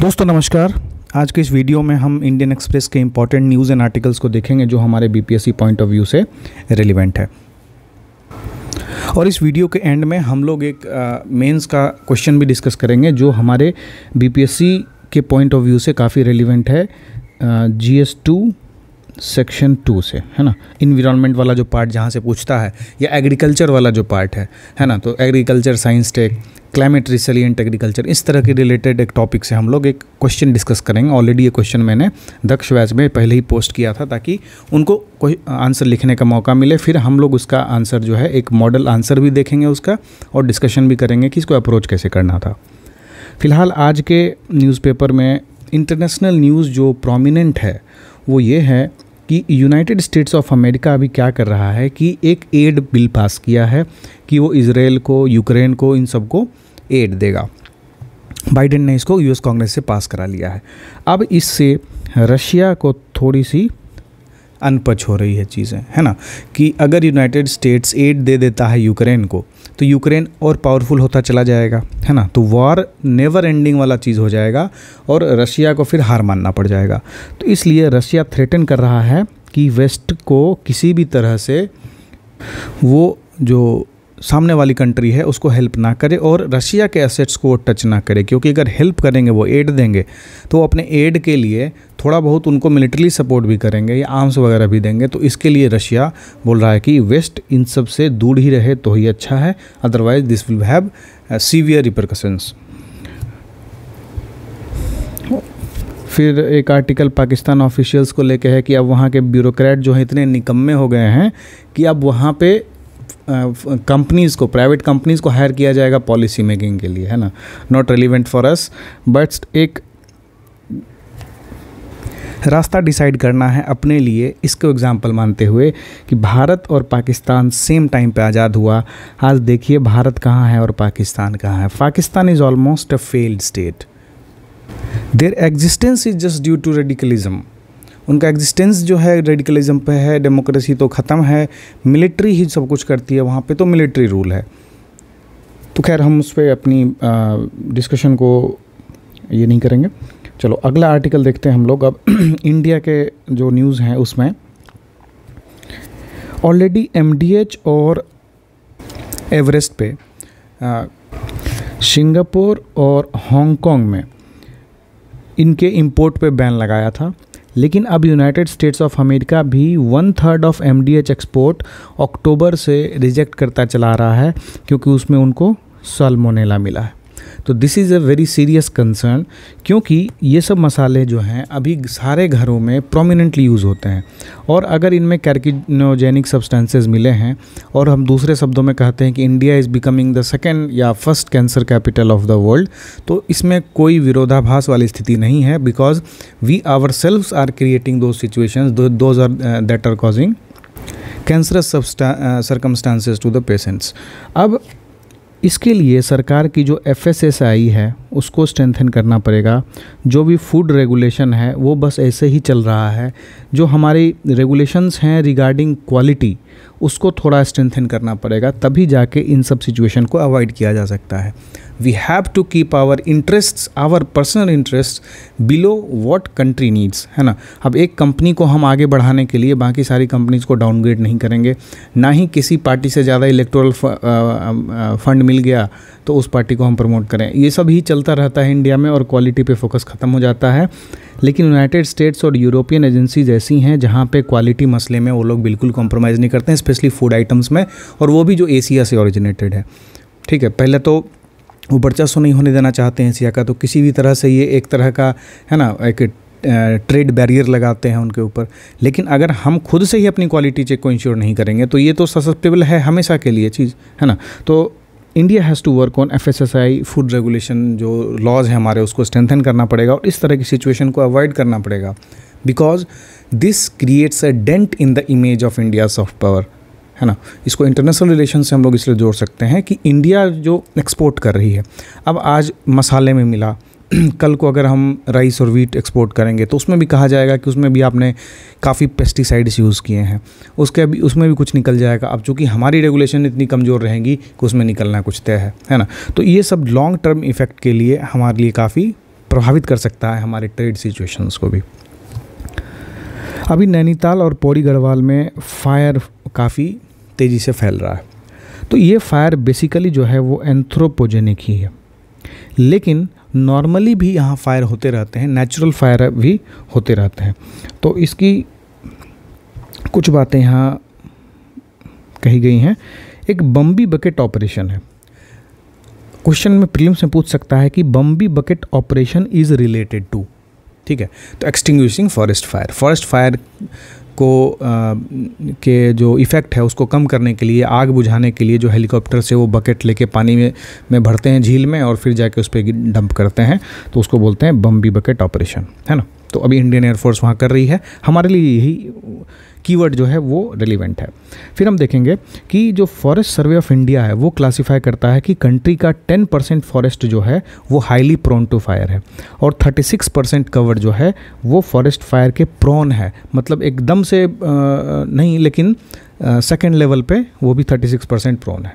दोस्तों नमस्कार आज के इस वीडियो में हम इंडियन एक्सप्रेस के इंपॉर्टेंट न्यूज़ एंड आर्टिकल्स को देखेंगे जो हमारे बीपीएससी पॉइंट ऑफ व्यू से रेलिवेंट है और इस वीडियो के एंड में हम लोग एक मेंस का क्वेश्चन भी डिस्कस करेंगे जो हमारे बीपीएससी के पॉइंट ऑफ व्यू से काफ़ी रेलिवेंट है G S two section two से है ना इन्वायरमेंट वाला जो पार्ट जहाँ से पूछता है या एग्रीकल्चर वाला जो पार्ट है है ना तो agriculture science tech climate resilient agriculture इस तरह के रिलेटेड एक टॉपिक से हम लोग एक क्वेश्चन डिस्कस करेंगे ऑलरेडी ये क्वेश्चन मैंने दक्ष वैज में पहले ही पोस्ट किया था ताकि उनको कोई आंसर लिखने का मौका मिले फिर हम लोग उसका आंसर जो है एक मॉडल आंसर भी देखेंगे उसका और डिस्कशन भी करेंगे कि इसको अप्रोच कैसे करना था फिलहाल आज के न्यूज़पेपर में इंटरनेशनल न्यूज़ जो प्रोमिनेंट है वो ये है कि यूनाइटेड स्टेट्स ऑफ अमेरिका अभी क्या कर रहा है कि एक एड बिल पास किया है कि वो इसराइल को यूक्रेन को इन सबको एड देगा बाइडेन ने इसको यूएस कांग्रेस से पास करा लिया है अब इससे रशिया को थोड़ी सी अनपच हो रही है चीज़ें है ना कि अगर यूनाइटेड स्टेट्स एड दे देता है यूक्रेन को तो यूक्रेन और पावरफुल होता चला जाएगा है ना तो वॉर नेवर एंडिंग वाला चीज़ हो जाएगा और रशिया को फिर हार मानना पड़ जाएगा तो इसलिए रशिया थ्रेटन कर रहा है कि वेस्ट को किसी भी तरह से वो जो सामने वाली कंट्री है उसको हेल्प ना करे और रशिया के एसेट्स को टच ना करे क्योंकि अगर हेल्प करेंगे वो एड देंगे तो वो अपने एड के लिए थोड़ा बहुत उनको मिलिट्री सपोर्ट भी करेंगे या आर्म्स वगैरह भी देंगे तो इसके लिए रशिया बोल रहा है कि वेस्ट इन सब से दूर ही रहे तो ही अच्छा है otherwise this will have severe repercussions फिर एक आर्टिकल पाकिस्तान ऑफिशियल्स को लेके है कि अब वहाँ के ब्यूरोक्रेट जो हैं इतने निकम्मे हो गए हैं कि अब वहाँ पे कंपनीज़ को प्राइवेट कंपनीज़ को हायर किया जाएगा पॉलिसी मेकिंग के लिए है ना not relevant for us but एक रास्ता डिसाइड करना है अपने लिए इसको एग्ज़ाम्पल मानते हुए कि भारत और पाकिस्तान सेम टाइम पे आज़ाद हुआ आज देखिए भारत कहाँ है और पाकिस्तान कहाँ है Pakistan is almost a failed state their existence is just due to radicalism उनका एग्जिस्टेंस जो है रेडिकलिज्म पे है डेमोक्रेसी तो ख़त्म है मिलिट्री ही सब कुछ करती है वहाँ पे तो मिलिट्री रूल है तो खैर हम उस पर अपनी डिस्कशन को ये नहीं करेंगे चलो अगला आर्टिकल देखते हैं हम लोग अब इंडिया के जो न्यूज़ हैं उसमें ऑलरेडी एम और एवरेस्ट पे सिंगापुर और हॉन्गकॉन्ग में इनके इंपोर्ट पे बैन लगाया था लेकिन अब यूनाइटेड स्टेट्स ऑफ अमेरिका भी one third of M export October से रिजेक्ट करता चला रहा है क्योंकि उसमें उनको सलमोनेला मिला है तो this is a very serious concern क्योंकि ये सब मसाले जो हैं अभी सारे घरों में प्रोमिनेंटली यूज़ होते हैं और अगर इनमें कैरकिनोजेनिक सब्सटेंसेज मिले हैं और हम दूसरे शब्दों में कहते हैं कि India is becoming the second या first cancer capital of the world तो इसमें कोई विरोधाभास वाली स्थिति नहीं है because we ourselves are creating the situation those are that are causing cancerous circumstances to the patients अब इसके लिए सरकार की जो एफ है उसको स्ट्रेंथन करना पड़ेगा जो भी फूड रेगुलेशन है वो बस ऐसे ही चल रहा है जो हमारी रेगुलेशंस हैं रिगार्डिंग क्वालिटी उसको थोड़ा स्ट्रेंथन करना पड़ेगा तभी जाके इन सब सिचुएशन को अवॉइड किया जा सकता है we have to keep our interest our personal interest below what country needs है ना अब एक कंपनी को हम आगे बढ़ाने के लिए बाकी सारी कंपनीज को डाउनग्रेड नहीं करेंगे ना ही किसी पार्टी से ज़्यादा इलेक्टोरल फंड मिल गया तो उस पार्टी को हम प्रमोट करें ये सब ही चलता रहता है इंडिया में और क्वालिटी पे फोकस ख़त्म हो जाता है लेकिन यूनाइटेड स्टेट्स और यूरोपियन एजेंसीज ऐसी हैं जहाँ पे क्वालिटी मसले में वो लोग बिल्कुल कॉम्प्रोमाइज़ नहीं करते हैं स्पेशली फूड आइटम्स में और वो भी जो एशिया से ओरिजिनेटेड है ठीक है पहले तो वो वर्चस्व नहीं होने देना चाहते हैं एशिया का तो किसी भी तरह से ये एक तरह का है ना एक ट्रेड बैरियर लगाते हैं उनके ऊपर लेकिन अगर हम खुद से ही अपनी क्वालिटी चेक को इंश्योर नहीं करेंगे तो ये तो ससेप्टेबल है हमेशा के लिए चीज़ है ना तो India has to work on F S I food regulation जो लॉज है हमारे उसको स्ट्रेंथन करना पड़ेगा और इस तरह की सिचुएशन को अवॉइड करना पड़ेगा because this creates a dent in the image of India soft power है ना इसको इंटरनेशनल रिलेशन से हम लोग इसलिए जोड़ सकते हैं कि इंडिया जो एक्सपोर्ट कर रही है अब आज मसाले में मिला कल को अगर हम राइस और वीट एक्सपोर्ट करेंगे तो उसमें भी कहा जाएगा कि उसमें भी आपने काफ़ी पेस्टिसाइड्स यूज़ किए हैं उसके अभी उसमें भी कुछ निकल जाएगा अब चूँकि हमारी रेगुलेशन इतनी कमज़ोर रहेंगी कि उसमें निकलना कुछ तय है है ना तो ये सब लॉन्ग टर्म इफ़ेक्ट के लिए हमारे लिए काफ़ी प्रभावित कर सकता है हमारे ट्रेड सिचुएशंस को भी अभी नैनीताल और पौड़ी गढ़वाल में फायर काफ़ी तेज़ी से फैल रहा है तो ये फायर बेसिकली जो है वो एंथ्रोपोजेनिक ही है लेकिन नॉर्मली भी यहाँ फायर होते रहते हैं नेचुरल फायर भी होते रहते हैं तो इसकी कुछ बातें यहाँ कही गई हैं एक बम्बी बकेट ऑपरेशन है क्वेश्चन में प्रीलिम्स में पूछ सकता है कि Bambi bucket operation is related to ठीक है तो extinguishing forest fire forest fire को आ, के जो इफ़ेक्ट है उसको कम करने के लिए आग बुझाने के लिए जो हेलीकॉप्टर से वो बकेट लेके पानी में में भरते हैं झील में और फिर जाके उस पर डंप करते हैं तो उसको बोलते हैं बम्बी बकेट ऑपरेशन है ना तो अभी इंडियन एयरफोर्स वहाँ कर रही है हमारे लिए यही कीवर्ड जो है वो रिलीवेंट है फिर हम देखेंगे कि जो फॉरेस्ट सर्वे ऑफ इंडिया है वो क्लासीफाई करता है कि कंट्री का 10 परसेंट फॉरेस्ट जो है वो हाईली प्रोन टू फायर है और 36 परसेंट कवर जो है वो फॉरेस्ट फायर के प्रोन है मतलब एकदम से नहीं लेकिन सेकेंड लेवल पे वो भी 36 परसेंट प्रोन है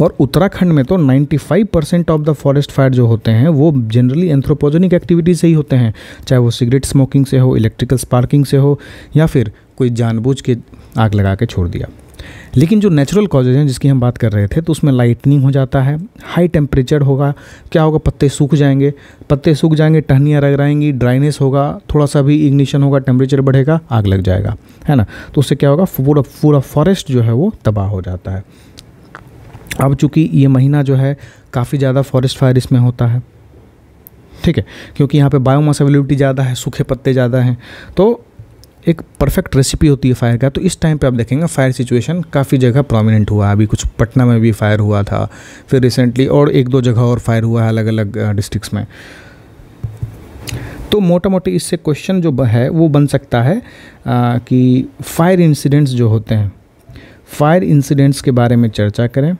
और उत्तराखंड में तो 95 percent of the forest fire जो होते हैं वो जनरली एंथ्रोपोजेनिक एक्टिविटीज से ही होते हैं चाहे वो सिगरेट स्मोकिंग से हो इलेक्ट्रिकल स्पार्किंग से हो या फिर कोई जानबूझ के आग लगा के छोड़ दिया लेकिन जो नेचुरल कॉजेज हैं जिसकी हम बात कर रहे थे तो उसमें लाइटनिंग हो जाता है हाई टेम्परेचर होगा क्या होगा पत्ते सूख जाएंगे पत्ते सूख जाएंगे टहनियाँ रग रहेंगी ड्राइनेस होगा थोड़ा सा भी इग्निशन होगा टेम्परेचर बढ़ेगा आग लग जाएगा है ना तो उससे क्या होगा पूरा पूरा फॉरेस्ट जो है वो तबाह हो जाता है अब चूंकि ये महीना जो है काफ़ी ज़्यादा फॉरेस्ट फायर इसमें होता है ठीक है क्योंकि यहाँ पे बायोमास अवेलेबिलिटी ज़्यादा है सूखे पत्ते ज़्यादा हैं तो एक परफेक्ट रेसिपी होती है फायर का तो इस टाइम पे आप देखेंगे फायर सिचुएशन काफ़ी जगह प्रोमिनेंट हुआ है अभी कुछ पटना में भी फायर हुआ था फिर रिसेंटली और एक दो जगह और फायर हुआ है अलग अलग डिस्ट्रिक्स में तो मोटा मोटी इससे क्वेश्चन जो है वो बन सकता है आ, कि फायर इंसिडेंट्स जो होते हैं फायर इंसिडेंट्स के बारे में चर्चा करें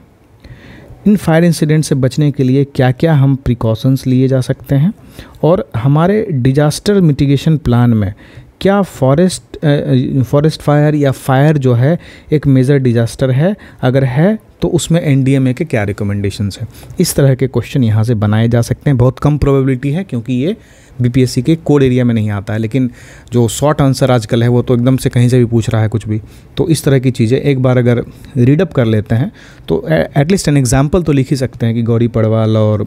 इन फायर इंसिडेंट से बचने के लिए क्या क्या हम प्रिकॉशंस लिए जा सकते हैं और हमारे डिजास्टर मिटिगेशन प्लान में क्या फॉरेस्ट फॉरेस्ट फायर या फायर जो है एक मेजर डिजास्टर है अगर है तो उसमें एन के क्या रिकमेंडेशन हैं इस तरह के क्वेश्चन यहाँ से बनाए जा सकते हैं बहुत कम प्रोबेबिलिटी है क्योंकि ये बी के कोड एरिया में नहीं आता है लेकिन जो शॉर्ट आंसर आजकल है वो तो एकदम से कहीं से भी पूछ रहा है कुछ भी तो इस तरह की चीज़ें एक बार अगर रीडअप कर लेते हैं तो एटलीस्ट एन एग्जाम्पल तो लिख ही सकते हैं कि गौरी पड़वाल और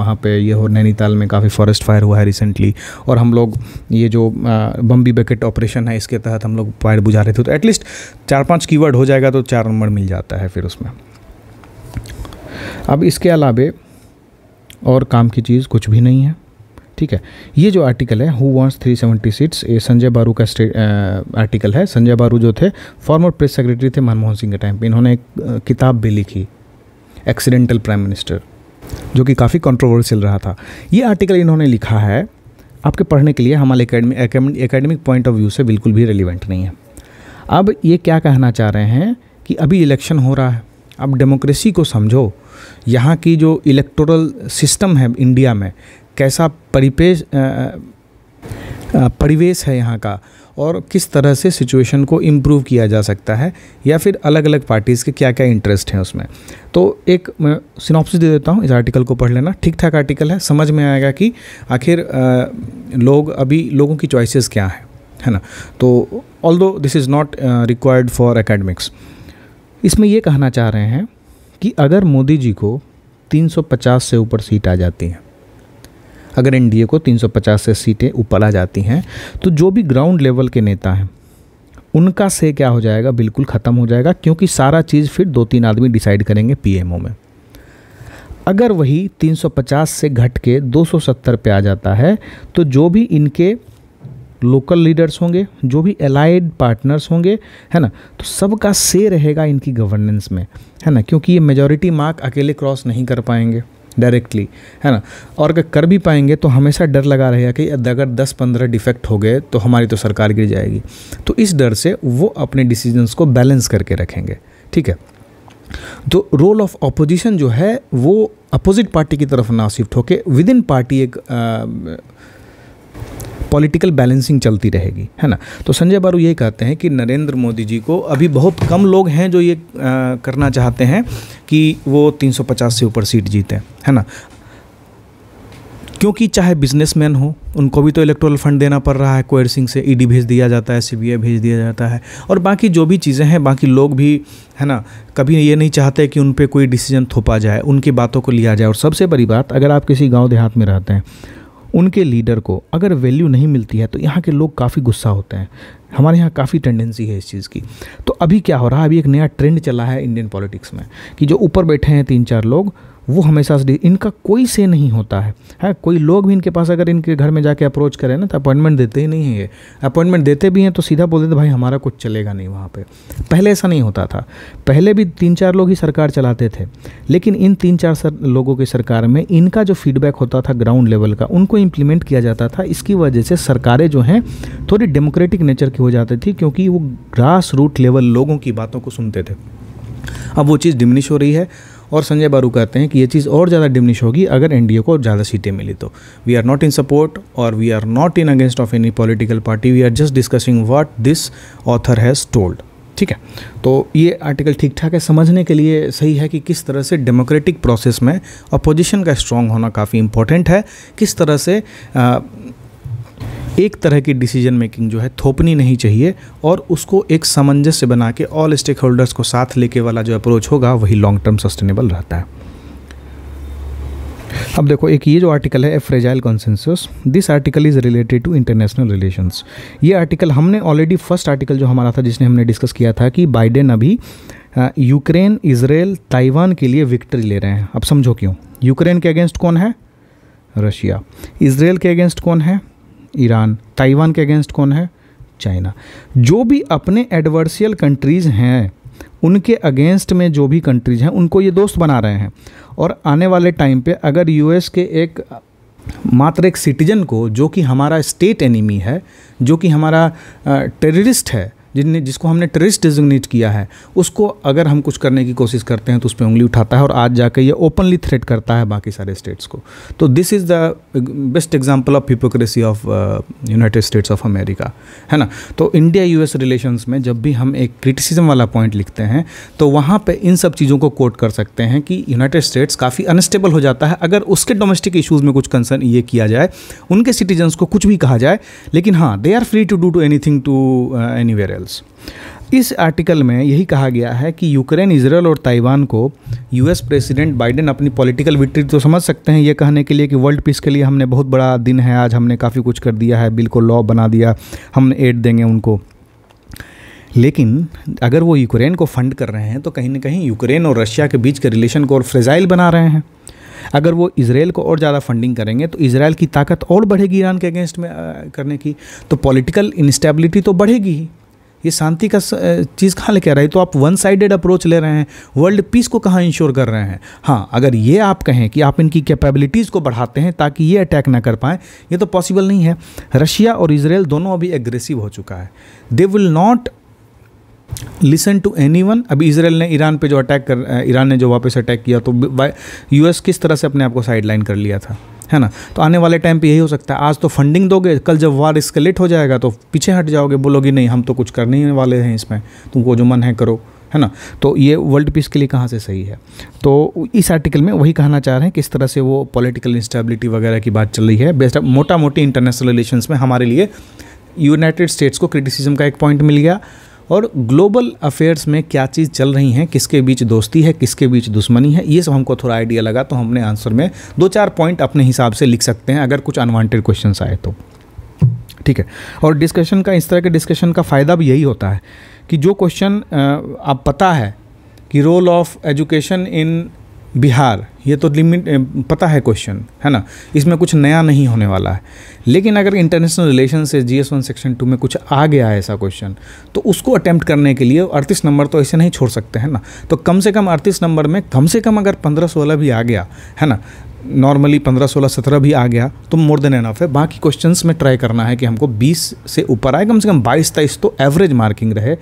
वहाँ पे ये हो नैनीताल में काफ़ी फॉरेस्ट फायर हुआ है रिसेंटली और हम लोग ये जो बम्बी बकेट ऑपरेशन है इसके तहत हम लोग फायर बुझा रहे थे तो एटलीस्ट चार पाँच कीवर्ड हो जाएगा तो चार नंबर मिल जाता है फिर उसमें अब इसके अलावे और काम की चीज़ कुछ भी नहीं है ठीक है ये जो आर्टिकल है who wants three seventy seats ये संजय बारू का आर्टिकल है संजय बारू जो थे फॉर्मर प्रेस सेक्रेटरी थे मनमोहन सिंह के टाइम पे इन्होंने एक किताब भी लिखी एक्सीडेंटल प्राइम मिनिस्टर जो कि काफ़ी कंट्रोवर्शियल रहा था ये आर्टिकल इन्होंने लिखा है आपके पढ़ने के लिए हमारे एकेडमिक पॉइंट ऑफ व्यू से बिल्कुल भी रेलिवेंट नहीं है अब ये क्या कहना चाह रहे हैं कि अभी इलेक्शन हो रहा है अब डेमोक्रेसी को समझो यहाँ की जो इलेक्टोरल सिस्टम है इंडिया में कैसा परिपेश परिवेश है यहाँ का और किस तरह से सिचुएशन को इम्प्रूव किया जा सकता है या फिर अलग अलग पार्टीज़ के क्या क्या इंटरेस्ट हैं उसमें तो एक मैं सिनॉप्सिस दे देता हूँ इस आर्टिकल को पढ़ लेना ठीक ठाक आर्टिकल है समझ में आएगा कि आखिर लोग अभी लोगों की चॉइसेस क्या हैं है ना तो all this is not required for academics इसमें यह कहना चाह रहे हैं कि अगर मोदी जी को 350 से ऊपर सीट आ जाती हैं अगर एनडीए को 350 से सीटें ऊपर आ जाती हैं तो जो भी ग्राउंड लेवल के नेता हैं उनका से क्या हो जाएगा बिल्कुल ख़त्म हो जाएगा क्योंकि सारा चीज़ फिर दो तीन आदमी डिसाइड करेंगे पीएमओ में अगर वही 350 से घट के 270 पे आ जाता है तो जो भी इनके लोकल लीडर्स होंगे जो भी एलाइड पार्टनर्स होंगे है ना तो सबका से रहेगा इनकी गवर्नेंस में है ना क्योंकि ये मेजोरिटी मार्क अकेले क्रॉस नहीं कर पाएंगे डायरेक्टली है ना और अगर कर भी पाएंगे तो हमेशा डर लगा रहेगा कि अगर दस पंद्रह डिफेक्ट हो गए तो हमारी तो सरकार गिर जाएगी तो इस डर से वो अपने डिसीजंस को बैलेंस करके रखेंगे ठीक है तो रोल ऑफ अपोजिशन जो है वो अपोजिट पार्टी की तरफ ना शिफ्ट होके विद इन पार्टी एक आ, पॉलिटिकल बैलेंसिंग चलती रहेगी है ना तो संजय बारू ये कहते हैं कि नरेंद्र मोदी जी को अभी बहुत कम लोग हैं जो ये आ, करना चाहते हैं कि वो 350 से ऊपर सीट जीते है ना क्योंकि चाहे बिजनेसमैन हो उनको भी तो इलेक्ट्रल फंड देना पड़ रहा है कोयर सिंह से ईडी e भेज दिया जाता है सीबीआई भेज दिया जाता है और बाकी जो भी चीज़ें हैं बाकी लोग भी है ना कभी ये नहीं चाहते कि उन पर कोई डिसीजन थोपा जाए उनकी बातों को लिया जाए और सबसे बड़ी बात अगर आप किसी गाँव देहात में रहते हैं उनके लीडर को अगर वैल्यू नहीं मिलती है तो यहाँ के लोग काफ़ी गुस्सा होते हैं हमारे यहाँ काफ़ी टेंडेंसी है इस चीज़ की तो अभी क्या हो रहा है अभी एक नया ट्रेंड चला है इंडियन पॉलिटिक्स में कि जो ऊपर बैठे हैं तीन चार लोग वो हमेशा से इनका कोई से नहीं होता है है हाँ, कोई लोग भी इनके पास अगर इनके घर में जाके अप्रोच करें ना तो अपॉइंटमेंट देते ही नहीं है ये अपॉइंटमेंट देते भी हैं तो सीधा बोलते थे भाई हमारा कुछ चलेगा नहीं वहाँ पर पहले ऐसा नहीं होता था पहले भी तीन चार लोग ही सरकार चलाते थे लेकिन इन तीन चार सर, लोगों की सरकार में इनका जो फीडबैक होता था ग्राउंड लेवल का उनको इम्प्लीमेंट किया जाता था इसकी वजह से सरकारें जो हैं थोड़ी डेमोक्रेटिक नेचर की हो जाती थी क्योंकि वो ग्रास रूट लेवल लोगों की बातों को सुनते थे अब वो चीज़ डिमिनिश हो रही है और संजय बारू कहते हैं कि ये चीज़ और ज़्यादा डिमनिश होगी अगर एन को ज़्यादा सीटें मिली तो we are not in support और we are not in against of any political party we are just discussing what this author has told ठीक है तो ये आर्टिकल ठीक ठाक है समझने के लिए सही है कि किस तरह से डेमोक्रेटिक प्रोसेस में अपोजिशन का स्ट्रांग होना काफ़ी इंपॉर्टेंट है किस तरह से एक तरह की डिसीजन मेकिंग जो है थोपनी नहीं चाहिए और उसको एक सामंजस्य बना के ऑल स्टेक होल्डर्स को साथ लेके वाला जो अप्रोच होगा वही लॉन्ग टर्म सस्टेनेबल रहता है अब देखो एक ये जो आर्टिकल है a fragile consensus this article is related to international relations ये आर्टिकल हमने ऑलरेडी फर्स्ट आर्टिकल जो हमारा था जिसने हमने डिस्कस किया था कि बाइडेन अभी यूक्रेन इसराइल ताइवान के लिए विक्ट्री ले रहे हैं अब समझो क्यों यूक्रेन के अगेंस्ट कौन है रशिया इसराइल के अगेंस्ट कौन है ईरान ताइवान के अगेंस्ट कौन है चाइना जो भी अपने एडवर्सियल कंट्रीज़ हैं उनके अगेंस्ट में जो भी कंट्रीज़ हैं उनको ये दोस्त बना रहे हैं और आने वाले टाइम पे अगर यूएस के एक मात्र एक सिटीजन को जो कि हमारा स्टेट एनिमी है जो कि हमारा टेररिस्ट है जिनने जिसको हमने टेरिस्ट डिजिग्नेट किया है उसको अगर हम कुछ करने की कोशिश करते हैं तो उस पर उंगली उठाता है और आज जाकर ये ओपनली थ्रेट करता है बाकी सारे स्टेट्स को तो this is the best example of hypocrisy of United States of America है ना तो इंडिया एस रिलेशन्स में जब भी हम एक क्रिटिसिज्म वाला पॉइंट लिखते हैं तो वहाँ पर इन सब चीज़ों को कोट कर सकते हैं कि यूनाइटेड स्टेट्स काफ़ी अनस्टेबल हो जाता है अगर उसके डोमेस्टिक इशूज़ में कुछ कंसर्न ये किया जाए उनके सिटीजन्स को कुछ भी कहा जाए लेकिन हाँ they are free to do to anything to any else. इस आर्टिकल में यही कहा गया है कि यूक्रेन इसराइल और ताइवान को यूएस प्रेसिडेंट बाइडेन अपनी पॉलिटिकल विक्ट्री तो समझ सकते हैं ये कहने के लिए कि वर्ल्ड पीस के लिए हमने बहुत बड़ा दिन है आज हमने काफ़ी कुछ कर दिया है बिल को लॉ बना दिया हमने एड देंगे उनको लेकिन अगर वो यूक्रेन को फंड कर रहे हैं तो कहीं ना कहीं यूक्रेन और रशिया के बीच के रिलेशन को और फ्रेजाइल बना रहे हैं अगर वो इसराइल को और ज़्यादा फंडिंग करेंगे तो इसराइल की ताकत और बढ़ेगी ईरान के अगेंस्ट में करने की तो पॉलिटिकल इंस्टेबिलिटी तो बढ़ेगी ही ये शांति का चीज़ कहाँ लेके आ है तो आप वन साइडेड अप्रोच ले रहे हैं वर्ल्ड पीस को कहाँ इंश्योर कर रहे हैं हाँ अगर ये आप कहें कि आप इनकी कैपेबिलिटीज़ को बढ़ाते हैं ताकि ये अटैक ना कर पाएँ ये तो पॉसिबल नहीं है रशिया और इसराइल दोनों अभी एग्रेसिव हो चुका है they will not listen to anyone अभी इसराइल ने ईरान पर जो अटैक कर ईरान ने जो वापस अटैक किया तो एस किस तरह से अपने आप को लाइन कर लिया था है ना तो आने वाले टाइम पे यही हो सकता है आज तो फंडिंग दोगे कल जब वार स्केलेट हो जाएगा तो पीछे हट जाओगे बोलोगे नहीं हम तो कुछ करने ही वाले हैं इसमें तुमको जो मन है करो है ना तो ये वर्ल्ड पीस के लिए कहाँ से सही है तो इस आर्टिकल में वही कहना चाह रहे हैं किस तरह से वो पॉलिटिकल इंस्टेबिलिटी वगैरह की बात चल रही है बेस्ट मोटा मोटी इंटरनेशनल रिलेशंस में हमारे लिए यूनाइटेड स्टेट्स को क्रिटिसिज्म का एक पॉइंट मिल गया और ग्लोबल अफेयर्स में क्या चीज़ चल रही हैं किसके बीच दोस्ती है किसके बीच दुश्मनी है ये सब हमको थोड़ा आइडिया लगा तो हमने आंसर में दो चार पॉइंट अपने हिसाब से लिख सकते हैं अगर कुछ अनवांटेड क्वेश्चन आए तो ठीक है और डिस्कशन का इस तरह के डिस्कशन का फ़ायदा भी यही होता है कि जो क्वेश्चन आप पता है कि role of education in Bihar ये तो लिमिट पता है क्वेश्चन है ना इसमें कुछ नया नहीं होने वाला है लेकिन अगर इंटरनेशनल रिलेशन से G S one section two में कुछ आ गया है ऐसा क्वेश्चन तो उसको अटैम्प्ट करने के लिए अड़तीस नंबर तो ऐसे नहीं छोड़ सकते हैं ना तो कम से कम अड़तीस नंबर में कम से कम अगर पंद्रह सोलह भी आ गया है ना नॉर्मली पंद्रह सोलह सत्रह भी आ गया तो मोर देन एनफ है बाकी क्वेश्चंस में ट्राई करना है कि हमको बीस से ऊपर आए कम से कम बाईस तेईस तो एवरेज मार्किंग रहे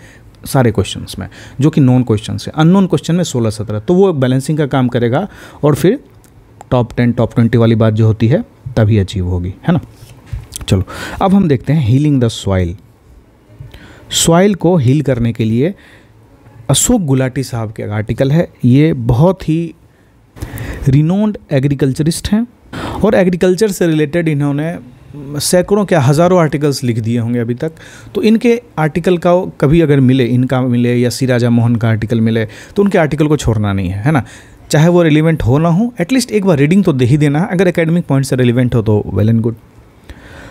सारे क्वेश्चन में जो कि नॉन क्वेश्चन है अननोन क्वेश्चन में सोलह सत्रह तो वो बैलेंसिंग का काम करेगा और फिर टॉप टेन टॉप ट्वेंटी वाली बात जो होती है तभी अचीव होगी है ना चलो अब हम देखते हैं हीलिंग द सॉइल सॉइल को हील करने के लिए अशोक गुलाटी साहब के आर्टिकल है ये बहुत ही रिनोन्ड एग्रीकल्चरिस्ट हैं और एग्रीकल्चर से रिलेटेड इन्होंने सैकड़ों क्या हज़ारों आर्टिकल्स लिख दिए होंगे अभी तक तो इनके आर्टिकल का कभी अगर मिले इनका मिले या सिराजा मोहन का आर्टिकल मिले तो उनके आर्टिकल को छोड़ना नहीं है है ना चाहे वो रिलीवेंट हो ना हो एटलीस्ट एक बार रीडिंग तो दे ही देना अगर एकेडमिक पॉइंट से रेलिवेंट हो तो वेल एंड गुड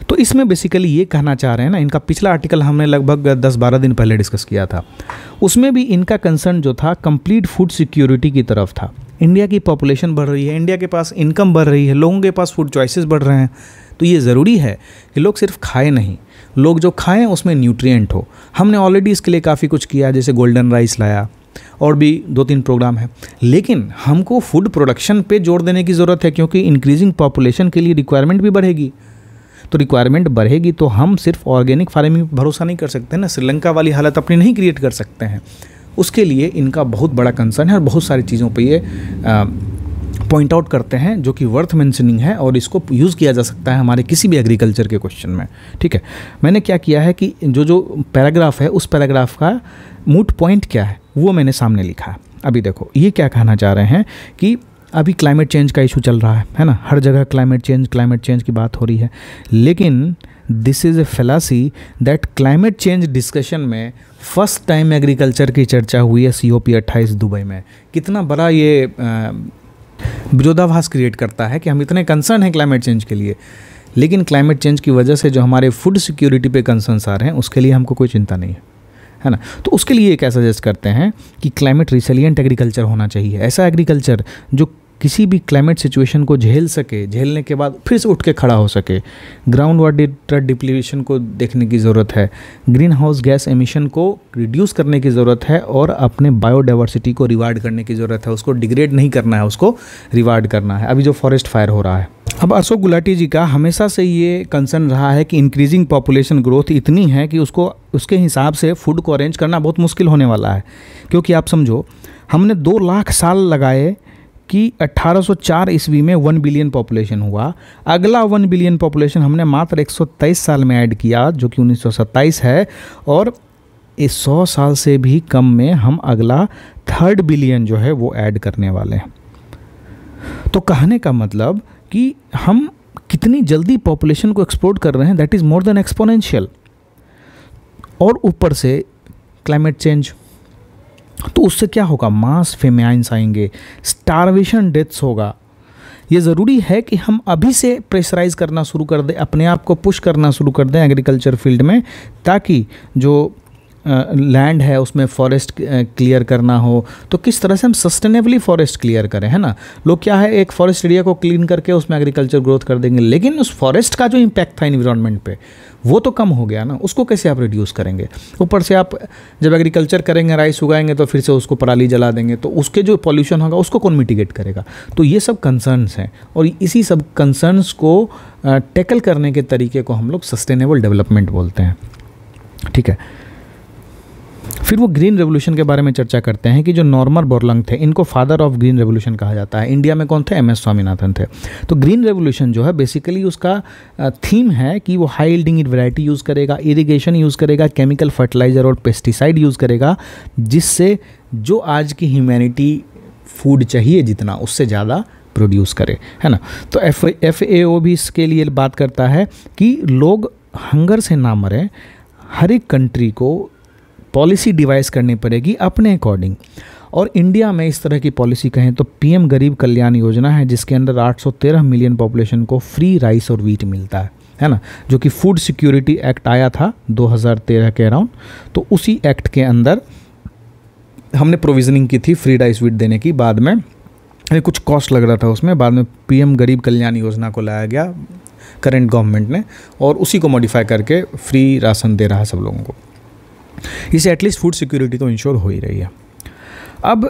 तो इसमें बेसिकली ये कहना चाह रहे हैं ना इनका पिछला आर्टिकल हमने लगभग 10-12 दिन पहले डिस्कस किया था उसमें भी इनका कंसर्न जो था कंप्लीट फूड सिक्योरिटी की तरफ था इंडिया की पॉपुलेशन बढ़ रही है इंडिया के पास इनकम बढ़ रही है लोगों के पास फूड चॉइसेस बढ़ रहे हैं तो ये ज़रूरी है कि लोग सिर्फ खाएँ नहीं लोग जो खाएँ उसमें न्यूट्रिएंट हो हमने ऑलरेडी इसके लिए काफ़ी कुछ किया जैसे गोल्डन राइस लाया और भी दो तीन प्रोग्राम है लेकिन हमको फूड प्रोडक्शन पे जोर देने की ज़रूरत है क्योंकि इंक्रीजिंग पॉपुलेशन के लिए रिक्वायरमेंट भी बढ़ेगी तो रिक्वायरमेंट बढ़ेगी तो हम सिर्फ ऑर्गेनिक फार्मिंग पर भरोसा नहीं कर सकते ना श्रीलंका वाली हालत अपनी नहीं क्रिएट कर सकते हैं उसके लिए इनका बहुत बड़ा कंसर्न है और बहुत सारी चीज़ों पर ये पॉइंट आउट करते हैं जो कि वर्थ मेंशनिंग है और इसको यूज़ किया जा सकता है हमारे किसी भी एग्रीकल्चर के क्वेश्चन में ठीक है मैंने क्या किया है कि जो जो पैराग्राफ है उस पैराग्राफ का मूट पॉइंट क्या है वो मैंने सामने लिखा है अभी देखो ये क्या कहना चाह रहे हैं कि अभी क्लाइमेट चेंज का इशू चल रहा है है ना हर जगह क्लाइमेट चेंज क्लाइमेट चेंज की बात हो रही है लेकिन this is a fallacy that climate change discussion में फर्स्ट टाइम एग्रीकल्चर की चर्चा हुई है सी ओ पी अट्ठाईस दुबई में कितना बड़ा ये विरोधाभास क्रिएट करता है कि हम इतने कंसर्न हैं क्लाइमेट चेंज के लिए लेकिन क्लाइमेट चेंज की वजह से जो हमारे फूड सिक्योरिटी पे कंसर्न्स आ रहे हैं उसके लिए हमको कोई चिंता नहीं है है ना तो उसके लिए क्या सजेस्ट करते हैं कि क्लाइमेट रिसलियंट एग्रीकल्चर होना चाहिए ऐसा एग्रीकल्चर जो किसी भी क्लाइमेट सिचुएशन को झेल सके झेलने के बाद फिर से उठ के खड़ा हो सके ग्राउंड वाटर डिप्लीशन को देखने की ज़रूरत है ग्रीन हाउस गैस एमिशन को रिड्यूस करने की ज़रूरत है और अपने बायोडाइवर्सिटी को रिवार्ड करने की ज़रूरत है उसको डिग्रेड नहीं करना है उसको रिवार्ड करना है अभी जो फॉरेस्ट फायर हो रहा है अब अशोक गुलाटी जी का हमेशा से ये कंसर्न रहा है कि इंक्रीजिंग पॉपुलेशन ग्रोथ इतनी है कि उसको उसके हिसाब से फूड को अरेंज करना बहुत मुश्किल होने वाला है क्योंकि आप समझो हमने दो लाख साल लगाए कि 1804 ईस्वी में 1 बिलियन पॉपुलेशन हुआ अगला 1 बिलियन पॉपुलेशन हमने मात्र 123 साल में ऐड किया जो कि 1927 है और इस सौ साल से भी कम में हम अगला थर्ड बिलियन जो है वो ऐड करने वाले हैं तो कहने का मतलब कि हम कितनी जल्दी पॉपुलेशन को एक्सपोर्ट कर रहे हैं that is more than exponential और ऊपर से क्लाइमेट चेंज तो उससे क्या होगा मास फेमियाइंस आएंगे स्टारवेशन डेथ्स होगा ये ज़रूरी है कि हम अभी से प्रेशराइज करना शुरू कर दें अपने आप को पुश करना शुरू कर दें एग्रीकल्चर फील्ड में ताकि जो लैंड है उसमें फॉरेस्ट क्लियर करना हो तो किस तरह से हम सस्टेनेबली फॉरेस्ट क्लियर करें है ना लोग क्या है एक फॉरेस्ट एरिया को क्लीन करके उसमें एग्रीकल्चर ग्रोथ कर देंगे लेकिन उस फॉरेस्ट का जो इम्पैक्ट था इन्वायरमेंट पे वो तो कम हो गया ना उसको कैसे आप रिड्यूस करेंगे ऊपर से आप जब एग्रीकल्चर करेंगे राइस उगाएंगे तो फिर से उसको पराली जला देंगे तो उसके जो पॉल्यूशन होगा उसको कौन मिटिगेट करेगा तो ये सब कंसर्न्स हैं और इसी सब कंसर्न्स को टैकल करने के तरीके को हम लोग सस्टेनेबल डेवलपमेंट बोलते हैं ठीक है फिर वो ग्रीन रेवोल्यूशन के बारे में चर्चा करते हैं कि जो नॉर्मल बोरलंग थे इनको फादर ऑफ ग्रीन रेवोल्यूशन कहा जाता है इंडिया में कौन थे एम एस स्वामीनाथन थे तो ग्रीन रेवोल्यूशन जो है बेसिकली उसका थीम है कि वो हाई यील्डिंग वैरायटी यूज़ करेगा इरिगेशन यूज़ करेगा केमिकल फर्टिलाइज़र और पेस्टिसाइड यूज़ करेगा जिससे जो आज की ह्यूमैनिटी फूड चाहिए जितना उससे ज़्यादा प्रोड्यूस करे है ना तो एफ एफ ए ओ भी इसके लिए बात करता है कि लोग हंगर से ना मरें हर एक कंट्री को पॉलिसी डिवाइस करनी पड़ेगी अपने अकॉर्डिंग और इंडिया में इस तरह की पॉलिसी कहें तो पीएम गरीब कल्याण योजना है जिसके अंदर 813 मिलियन पॉपुलेशन को फ्री राइस और वीट मिलता है है ना जो कि फूड सिक्योरिटी एक्ट आया था 2013 के अराउंड तो उसी एक्ट के अंदर हमने प्रोविजनिंग की थी फ्री राइस वीट देने की बाद में कुछ कॉस्ट लग रहा था उसमें बाद में पीएम गरीब कल्याण योजना को लाया गया करंट गवर्नमेंट ने और उसी को मॉडिफाई करके फ्री राशन दे रहा है सब लोगों को इसे एटलीस्ट फूड सिक्योरिटी तो इंश्योर हो ही रही है अब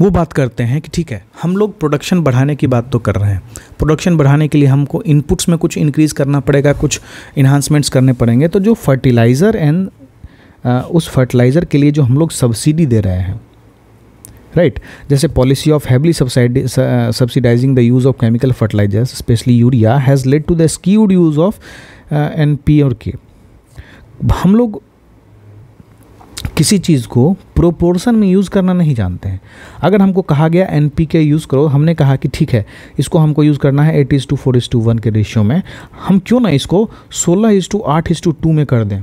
वो बात करते हैं कि ठीक है हम लोग प्रोडक्शन बढ़ाने की बात तो कर रहे हैं प्रोडक्शन बढ़ाने के लिए हमको इनपुट्स में कुछ इंक्रीज़ करना पड़ेगा कुछ इन्हांसमेंट्स करने पड़ेंगे तो जो फर्टिलाइज़र एंड उस फर्टिलाइज़र के लिए जो हम लोग सब्सिडी दे रहे हैं राइट right? जैसे policy of heavily subsidising the use of chemical fertilisers especially urea has led to the skewed use of N P और के हम लोग किसी चीज़ को प्रोपोर्शन में यूज़ करना नहीं जानते हैं अगर हमको कहा गया एन पी के यूज़ करो हमने कहा कि ठीक है इसको हमको यूज़ करना है eight is to four is to one के रेशियो में हम क्यों ना इसको सोलह इज़ टू आठ इज़ टू टू में कर दें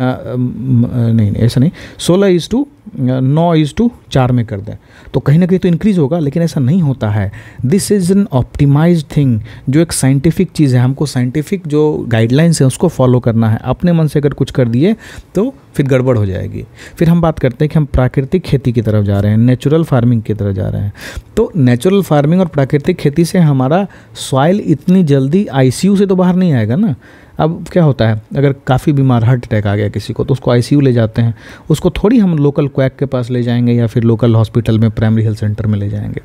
नहीं ऐसा नहीं सोलह इज़ टू नौ इज़ टू चार में कर दें तो कहीं ना कहीं तो इंक्रीज़ होगा लेकिन ऐसा नहीं होता है this is an optimise thing जो एक साइंटिफिक चीज़ है हमको साइंटिफिक जो गाइडलाइंस है उसको फॉलो करना है अपने मन से अगर कुछ कर दिए तो फिर गड़बड़ हो जाएगी फिर हम बात करते हैं कि हम प्राकृतिक खेती की तरफ जा रहे हैं नेचुरल फार्मिंग की तरफ जा रहे हैं तो नेचुरल फार्मिंग और प्राकृतिक खेती से हमारा सॉइल इतनी जल्दी आईसीयू से तो बाहर नहीं आएगा ना अब क्या होता है अगर काफ़ी बीमार हार्ट अटैक आ गया किसी को तो उसको आईसीयू ले जाते हैं उसको थोड़ी हम लोकल क्वैक के पास ले जाएंगे या फिर लोकल हॉस्पिटल में प्राइमरी हेल्थ सेंटर में ले जाएंगे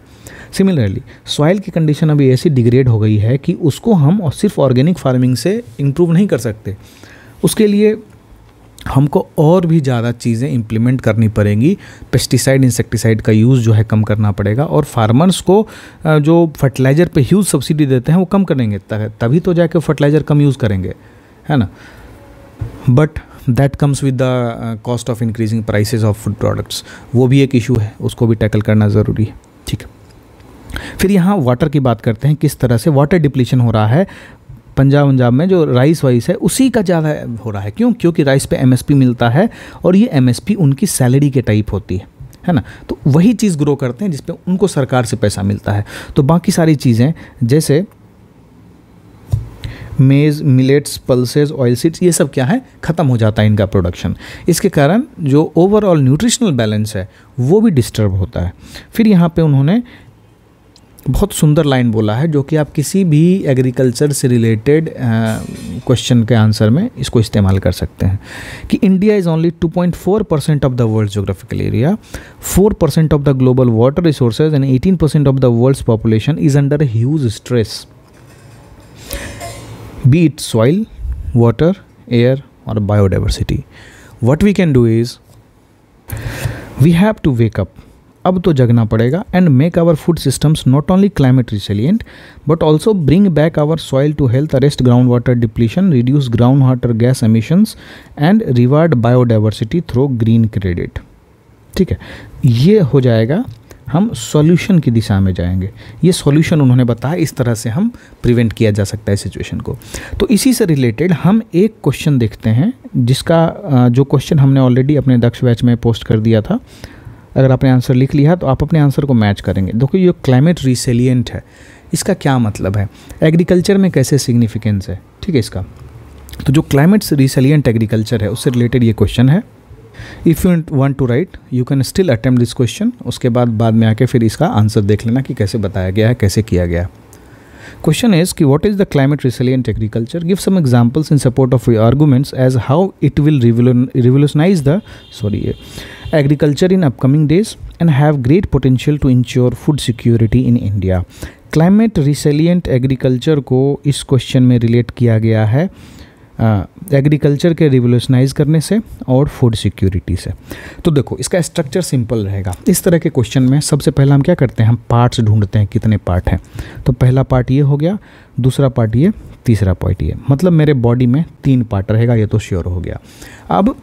सिमिलरली सॉइल की कंडीशन अभी ऐसी डिग्रेड हो गई है कि उसको हम और सिर्फ ऑर्गेनिक फार्मिंग से इम्प्रूव नहीं कर सकते उसके लिए हमको और भी ज़्यादा चीज़ें इम्प्लीमेंट करनी पड़ेंगी पेस्टिसाइड इंसेक्टिसाइड का यूज़ जो है कम करना पड़ेगा और फार्मर्स को जो फर्टिलाइज़र पे ह्यूज सब्सिडी देते हैं वो कम करेंगे तभी तो जाके फर्टिलाइज़र कम यूज़ करेंगे है ना but that comes with the cost of increasing price of food products वो भी एक इशू है उसको भी टैकल करना ज़रूरी है ठीक है फिर यहाँ वाटर की बात करते हैं किस तरह से वाटर डिप्लीशन हो रहा है पंजाब वंजाब में जो राइस वाइस है उसी का ज़्यादा हो रहा है क्यों क्योंकि राइस पे एमएसपी मिलता है और ये एमएसपी उनकी सैलरी के टाइप होती है है ना तो वही चीज़ ग्रो करते हैं जिसपे उनको सरकार से पैसा मिलता है तो बाकी सारी चीज़ें जैसे मेज़ मिलेट्स पल्सेज ऑयल सीड्स ये सब क्या है ख़त्म हो जाता है इनका प्रोडक्शन इसके कारण जो ओवरऑल न्यूट्रिशनल बैलेंस है वो भी डिस्टर्ब होता है फिर यहाँ पे उन्होंने बहुत सुंदर लाइन बोला है जो कि आप किसी भी एग्रीकल्चर से रिलेटेड क्वेश्चन के आंसर में इसको इस्तेमाल कर सकते हैं कि India is only 2.4 percent of the world geographical area 4 percent of the global water resources and 18 percent of the world's population is under huge stress be it soil water air और biodiversity what we can do is we have to wake up अब तो जगना पड़ेगा and make our food systems not only climate resilient but also bring back our soil to health arrest ground water depletion reduce ground water gas emissions and reward biodiversity through green credit ठीक है ये हो जाएगा हम solution की दिशा में जाएंगे ये सॉल्यूशन उन्होंने बताया इस तरह से हम प्रिवेंट किया जा सकता है सिचुएशन को तो इसी से रिलेटेड हम एक क्वेश्चन देखते हैं जिसका जो क्वेश्चन हमने ऑलरेडी अपने दक्ष बैच में पोस्ट कर दिया था अगर आपने आंसर लिख लिया तो आप अपने आंसर को मैच करेंगे देखो ये क्लाइमेट रिसेलियंट है इसका क्या मतलब है एग्रीकल्चर में कैसे सिग्निफिकेंस है ठीक है इसका तो जो क्लाइमेट रिसेलियंट एग्रीकल्चर है उससे रिलेटेड ये क्वेश्चन है if you want to write you can still attempt this question उसके बाद बाद में आके फिर इसका आंसर देख लेना कि कैसे बताया गया है कैसे किया गया है इज कि ki is the climate climate agriculture give some examples in support of your arguments as how it will revolutionise the sorry sorry agriculture in upcoming days and have great potential to ensure food security in India. Climate resilient agriculture को इस question में relate किया गया है agriculture के revolutionise करने से और फूड सिक्योरिटी से तो देखो इसका स्ट्रक्चर सिंपल रहेगा इस तरह के क्वेश्चन में सबसे पहला हम क्या करते हैं हम पार्ट्स ढूंढते हैं कितने पार्ट हैं तो पहला पार्ट ये हो गया दूसरा पार्ट ये तीसरा पार्ट ये मतलब मेरे बॉडी में तीन पार्ट रहेगा ये तो श्योर हो गया अब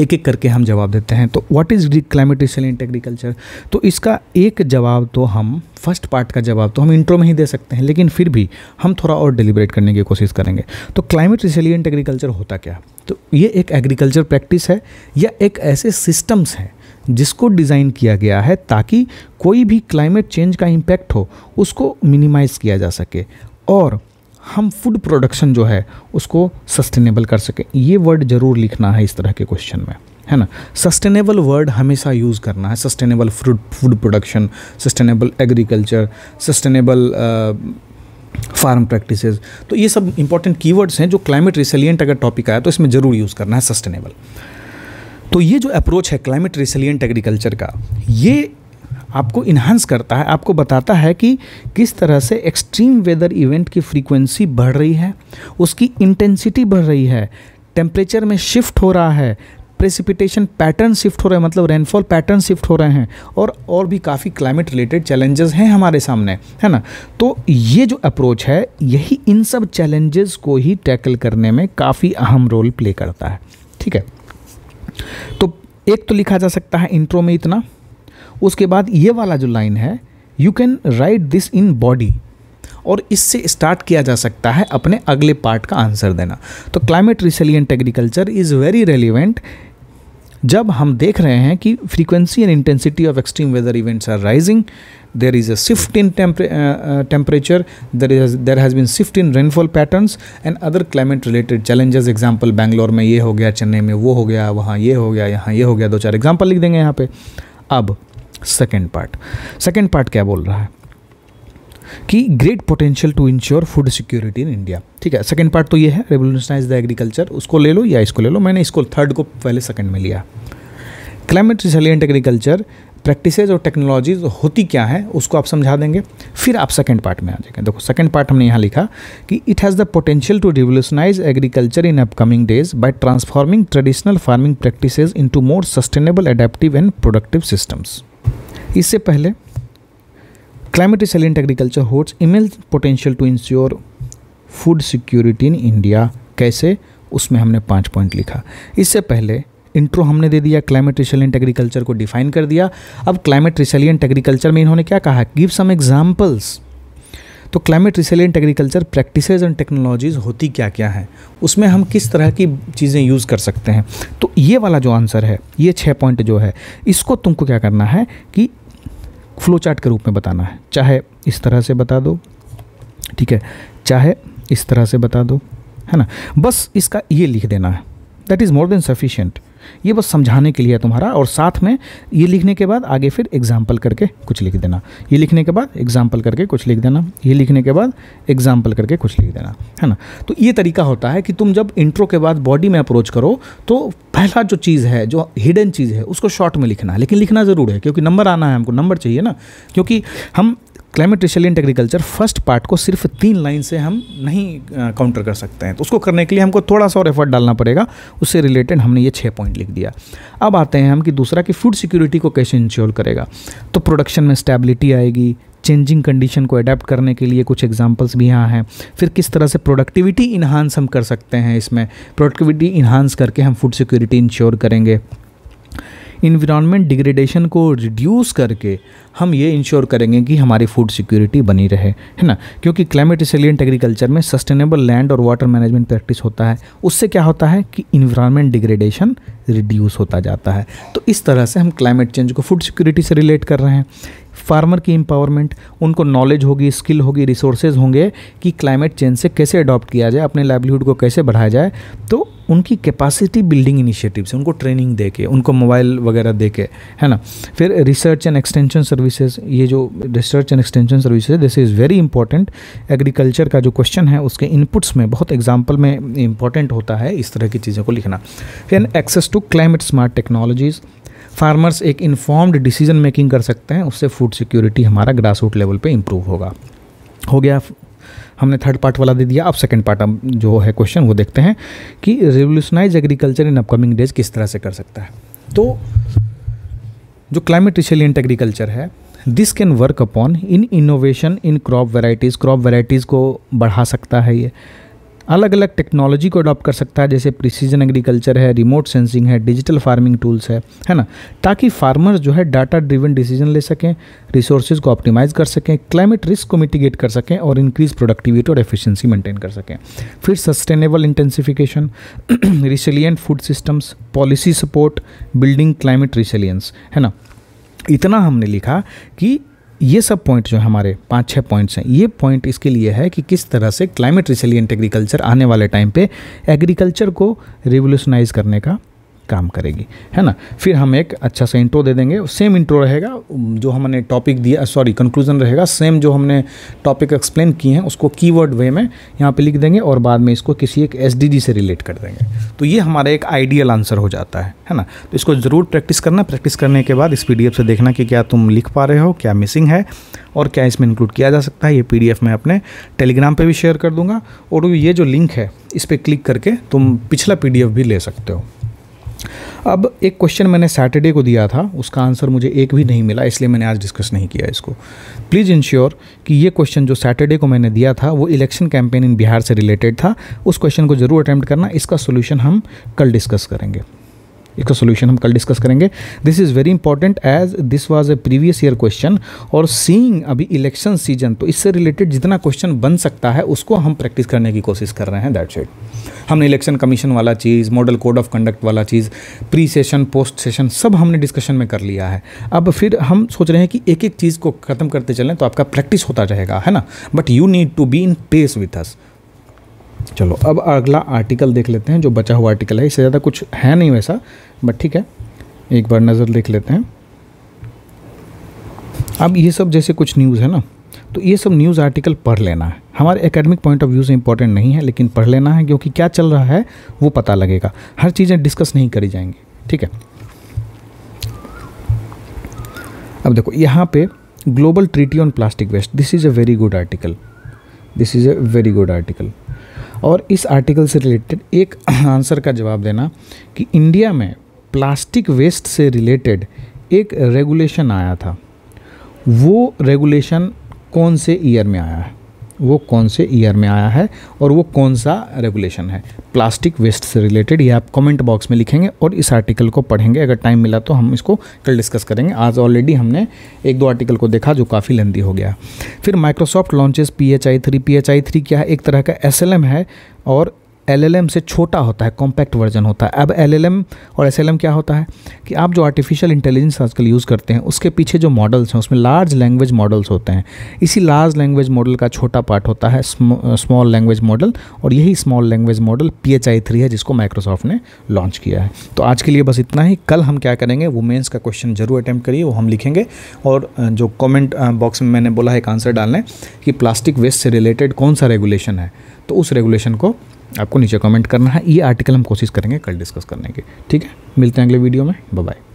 एक एक करके हम जवाब देते हैं तो what is climate in agriculture तो इसका एक जवाब तो हम फर्स्ट पार्ट का जवाब तो हम इंट्रो में ही दे सकते हैं लेकिन फिर भी हम थोड़ा और डिलीबरेट करने की कोशिश करेंगे तो क्लाइमेट रिसलियंट एग्रीकल्चर होता क्या तो ये एक एग्रीकल्चर प्रैक्टिस है या एक ऐसे सिस्टम्स हैं जिसको डिज़ाइन किया गया है ताकि कोई भी क्लाइमेट चेंज का इम्पैक्ट हो उसको मिनिमाइज़ किया जा सके और हम फूड प्रोडक्शन जो है उसको सस्टेनेबल कर सकें ये वर्ड ज़रूर लिखना है इस तरह के क्वेश्चन में है ना सस्टेनेबल वर्ड हमेशा यूज़ करना है सस्टेनेबल फ्रूड food production sustainable agriculture sustainable farm practice तो ये सब इंपॉर्टेंट कीवर्ड्स हैं जो क्लाइमेट रिसिलियंट अगर टॉपिक आया तो इसमें ज़रूर यूज़ करना है सस्टेनेबल तो ये जो अप्रोच है क्लाइमेट रिसिलियंट एग्रीकल्चर का ये आपको इन्हांस करता है आपको बताता है कि किस तरह से एक्सट्रीम वेदर इवेंट की फ्रीक्वेंसी बढ़ रही है उसकी इंटेंसिटी बढ़ रही है टेम्परेचर में शिफ्ट हो रहा है प्रेसिपिटेशन पैटर्न शिफ्ट हो रहे हैं मतलब रेनफॉल पैटर्न शिफ्ट हो रहे हैं और और भी काफ़ी क्लाइमेट रिलेटेड चैलेंजेस हैं हमारे सामने है ना तो ये जो अप्रोच है यही इन सब चैलेंजेस को ही टैकल करने में काफ़ी अहम रोल प्ले करता है ठीक है तो एक तो लिखा जा सकता है इंट्रो में इतना उसके बाद ये वाला जो लाइन है you can write this in body और इससे स्टार्ट किया जा सकता है अपने अगले पार्ट का आंसर देना तो climate resilient agriculture is very relevant जब हम देख रहे हैं कि frequency and intensity of extreme weather events are rising there is a shift in temperature there is there has been shift in rainfall patterns and other climate related challenges example Bangalore में ये हो गया चेन्नई में वो हो गया वहाँ ये हो गया यहाँ ये हो गया दो चार एग्जाम्पल लिख देंगे यहाँ पे अब सेकेंड पार्ट सेकेंड पार्ट क्या बोल रहा है कि great potential to ensure food security in India ठीक है सेकेंड पार्ट तो ये है रेवोल्यूशनाइज द एग्रीकल्चर उसको ले लो या इसको ले लो मैंने इसको थर्ड को पहले सेकेंड में लिया क्लाइमेट रिसिलियंट एग्रीकल्चर प्रैक्टिस और टेक्नोलॉजीज होती क्या है उसको आप समझा देंगे फिर आप सेकेंड पार्ट में आ जाएंगे देखो सेकेंड पार्ट हमने यहाँ लिखा कि it has the potential to revolutionise agriculture in upcoming days by transforming traditional farming practices into more sustainable adaptive and productive systems इससे पहले climate resilient agriculture holds immense potential to ensure food security in India कैसे उसमें हमने पाँच point लिखा इससे पहले intro हमने दे दिया क्लाइमेट रिसलियंट एग्रीकल्चर को डिफाइन कर दिया अब क्लाइमेट रिसलियंट एग्रीकल्चर में इन्होंने क्या कहा गिव सम एग्जाम्पल्स तो climate resilient agriculture practice and technologies होती क्या क्या हैं उसमें हम किस तरह की चीज़ें यूज़ कर सकते हैं तो ये वाला जो आंसर है ये छः पॉइंट जो है इसको तुमको क्या करना है कि फ्लो चार्ट के रूप में बताना है चाहे इस तरह से बता दो ठीक है चाहे इस तरह से बता दो है ना बस इसका ये लिख देना है that is more than sufficient ये बस समझाने के लिए है तुम्हारा और साथ में ये लिखने के बाद आगे फिर एग्जाम्पल करके कुछ लिख देना ये लिखने के बाद एग्जाम्पल करके कुछ लिख देना ये लिखने के बाद एग्जाम्पल करके कुछ लिख देना है ना तो ये तरीका होता है कि तुम जब इंट्रो के बाद बॉडी में अप्रोच करो तो पहला जो चीज़ है जो हिडन चीज़ है उसको शॉर्ट में लिखना है लेकिन लिखना ज़रूर है क्योंकि नंबर आना है हमको नंबर चाहिए ना क्योंकि हम climate resilient agriculture first part को सिर्फ तीन लाइन से हम नहीं काउंटर कर सकते हैं तो उसको करने के लिए हमको थोड़ा सा और एफर्ट डालना पड़ेगा उससे रिलेटेड हमने ये छः पॉइंट लिख दिया अब आते हैं हम कि दूसरा कि फूड सिक्योरिटी को कैसे इंश्योर करेगा तो प्रोडक्शन में स्टेबिलिटी आएगी चेंजिंग कंडीशन को अडेप्ट करने के लिए कुछ एग्जांपल्स भी यहाँ हैं फिर किस तरह से प्रोडक्टिविटी इन्हांस हम कर सकते हैं इसमें प्रोडक्टिविटी इन्हांस करके हम फूड सिक्योरिटी इंश्योर करेंगे इन्वायरमेंट डिग्रेडेशन को रिड्यूस करके हम ये इंश्योर करेंगे कि हमारी फूड सिक्योरिटी बनी रहे है ना क्योंकि क्लाइमेट रिसलियंट एग्रीकल्चर में सस्टेनेबल लैंड और वाटर मैनेजमेंट प्रैक्टिस होता है उससे क्या होता है कि इन्वायरमेंट डिग्रेडेशन रिड्यूस होता जाता है तो इस तरह से हम क्लाइमेट चेंज को फूड सिक्योरिटी से रिलेट कर रहे हैं फार्मर की एम्पावरमेंट उनको नॉलेज होगी स्किल होगी रिसोर्सेज होंगे कि क्लाइमेट चेंज से कैसे अडॉप्ट किया जाए अपने लाइवलीहुड को कैसे बढ़ाया जाए तो उनकी कैपेसिटी बिल्डिंग इनिशिएटिव से उनको ट्रेनिंग दे के उनको मोबाइल वगैरह दे के है ना फिर रिसर्च एंड एक्सटेंशन सर्विसेज ये जो research and extension services this is very important agriculture का जो क्वेश्चन है उसके इनपुट्स में बहुत एग्जाम्पल में इंपॉर्टेंट होता है इस तरह की चीज़ों को लिखना फिर access to climate smart technologies farmers एक इन्फॉर्म्ड डिसीजन मेकिंग कर सकते हैं उससे फूड सिक्योरिटी हमारा ग्रास रूट लेवल पर इम्प्रूव होगा हो गया हमने थर्ड पार्ट वाला दे दिया अब सेकेंड पार्ट अब जो है क्वेश्चन वो देखते हैं कि revolutionise agriculture in upcoming days किस तरह से कर सकता है तो जो क्लाइमेट रिसिलियंट एग्रीकल्चर है this can work upon in innovation in crop varieties crop varieties को बढ़ा सकता है ये अलग अलग टेक्नोलॉजी को अडॉप्ट कर सकता है जैसे प्रिसीजन एग्रीकल्चर है रिमोट सेंसिंग है डिजिटल फार्मिंग टूल्स है है ना ताकि फार्मर्स जो है डाटा ड्रिवन डिसीजन ले सकें रिसोर्सेज को ऑप्टिमाइज कर सकें क्लाइमेट रिस्क को मिटिगेट कर सकें और इंक्रीज प्रोडक्टिविटी और एफिशिएंसी मेंटेन कर सकें फिर sustainable intensification resilient food systems policy support building climate resilience है ना इतना हमने लिखा कि ये सब पॉइंट जो हमारे पाँच छः पॉइंट्स हैं ये पॉइंट इसके लिए है कि किस तरह से क्लाइमेट रिसिलियंट एग्रीकल्चर आने वाले टाइम पे एग्रीकल्चर को रिवोल्यूशनाइज करने का काम करेगी है ना फिर हम एक अच्छा सा इंट्रो दे देंगे सेम इंट्रो रहेगा जो हमने टॉपिक दिया सॉरी uh, कंक्लूजन रहेगा सेम जो हमने टॉपिक एक्सप्लेन किए हैं उसको कीवर्ड वे में यहाँ पे लिख देंगे और बाद में इसको किसी एक एस से रिलेट कर देंगे तो ये हमारा एक आइडियल आंसर हो जाता है है ना तो इसको ज़रूर प्रैक्टिस करना प्रैक्टिस करने के बाद इस पी से देखना कि क्या तुम लिख पा रहे हो क्या मिसिंग है और क्या इसमें इंक्लूड किया जा सकता है ये पी मैं अपने टेलीग्राम पर भी शेयर कर दूँगा और ये जो लिंक है इस पर क्लिक करके तुम पिछला पी भी ले सकते हो अब एक क्वेश्चन मैंने सैटरडे को दिया था उसका आंसर मुझे एक भी नहीं मिला इसलिए मैंने आज डिस्कस नहीं किया इसको प्लीज़ इंश्योर कि ये क्वेश्चन जो सैटरडे को मैंने दिया था वो इलेक्शन कैंपेन इन बिहार से रिलेटेड था उस क्वेश्चन को ज़रूर अटैम्प्ट करना इसका सोल्यूशन हम कल डिस्कस करेंगे इसका सोल्यूशन हम कल डिस्कस करेंगे this is very important as this was a previous year question और सीइंग अभी इलेक्शन सीजन तो इससे रिलेटेड जितना क्वेश्चन बन सकता है उसको हम प्रैक्टिस करने की कोशिश कर रहे हैं दैट शेड हमने इलेक्शन कमीशन वाला चीज़ मॉडल कोड ऑफ कंडक्ट वाला चीज़ प्री सेशन पोस्ट सेशन सब हमने डिस्कशन में कर लिया है अब फिर हम सोच रहे हैं कि एक एक चीज़ को ख़त्म करते चलें तो आपका प्रैक्टिस होता रहेगा है ना but you need to be in pace with us चलो अब अगला आर्टिकल देख लेते हैं जो बचा हुआ आर्टिकल है इससे ज़्यादा कुछ है नहीं वैसा बट ठीक है एक बार नज़र देख लेते हैं अब ये सब जैसे कुछ न्यूज़ है ना तो ये सब न्यूज़ आर्टिकल पढ़ लेना है हमारे एकेडमिक पॉइंट ऑफ व्यू से इंपॉर्टेंट नहीं है लेकिन पढ़ लेना है क्योंकि क्या चल रहा है वो पता लगेगा हर चीज़ें डिस्कस नहीं करी जाएंगी ठीक है अब देखो यहाँ पे global treaty on plastic waste this is a very good article this is a very good article और इस आर्टिकल से रिलेटेड एक आंसर का जवाब देना कि इंडिया में प्लास्टिक वेस्ट से रिलेटेड एक रेगुलेशन आया था वो रेगुलेशन कौन से ईयर में आया है वो कौन से ईयर में आया है और वो कौन सा रेगुलेशन है प्लास्टिक वेस्ट से रिलेटेड ये आप कमेंट बॉक्स में लिखेंगे और इस आर्टिकल को पढ़ेंगे अगर टाइम मिला तो हम इसको कल डिस्कस करेंगे आज ऑलरेडी हमने एक दो आर्टिकल को देखा जो काफ़ी लेंदी हो गया फिर Microsoft launches P H I three P H I three क्या है एक तरह का एस एल एम है और एम से छोटा होता है कॉम्पैक्ट वर्जन होता है अब एम और एम क्या होता है कि आप जो आर्टिफिशियल इंटेलिजेंस आजकल यूज़ करते हैं उसके पीछे जो मॉडल्स हैं उसमें लार्ज लैंग्वेज मॉडल्स होते हैं इसी लार्ज लैंग्वेज मॉडल का छोटा पार्ट होता है स्मॉल लैंग्वेज मॉडल और यही small language model P H I three है जिसको माइक्रोसॉफ्ट ने लॉन्च किया है तो आज के लिए बस इतना ही कल हम क्या करेंगे वुमेंस का क्वेश्चन जरूर अटैम्प्ट करिए वो हम लिखेंगे और जो कॉमेंट बॉक्स में मैंने बोला है एक आंसर डालना है कि प्लास्टिक वेस्ट से रिलेटेड कौन सा रेगुलेशन है तो उस रेगुलेशन को आपको नीचे कमेंट करना है ये आर्टिकल हम कोशिश करेंगे कल डिस्कस करने की ठीक है मिलते हैं अगले वीडियो में बाय